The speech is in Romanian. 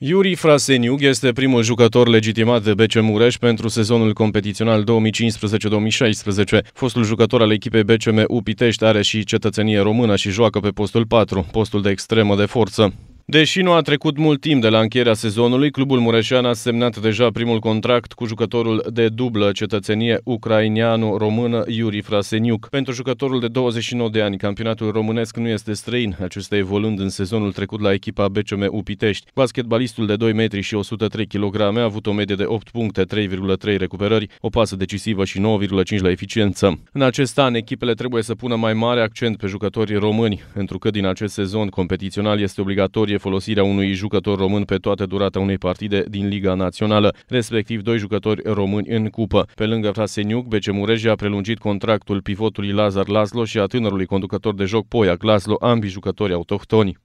Iuri Fraseniuc este primul jucător legitimat de BC Mureș pentru sezonul competițional 2015-2016. Fostul jucător al echipei BCM Pitești are și cetățenie română și joacă pe postul 4, postul de extremă de forță. Deși nu a trecut mult timp de la încheierea sezonului, clubul mureșean a semnat deja primul contract cu jucătorul de dublă cetățenie ucraineanu-română Iuri Fraseniuc. Pentru jucătorul de 29 de ani, campionatul românesc nu este străin, acesta evoluând în sezonul trecut la echipa BCM Upitești. Basketbalistul de 2 metri și 103 kg a avut o medie de 8 puncte, 3,3 recuperări, o pasă decisivă și 9,5 la eficiență. În acest an, echipele trebuie să pună mai mare accent pe jucătorii români, pentru că din acest sezon competițional este obligatorie prevege folosirea unui jucător român pe toată durata unei partide din Liga Națională, respectiv doi jucători români în cupă. Pe lângă Fraseniuc, BC Mureș a prelungit contractul pivotului Lazar Laslo și a tânărului conducător de joc Poia Lazlo, ambii jucători autohtoni.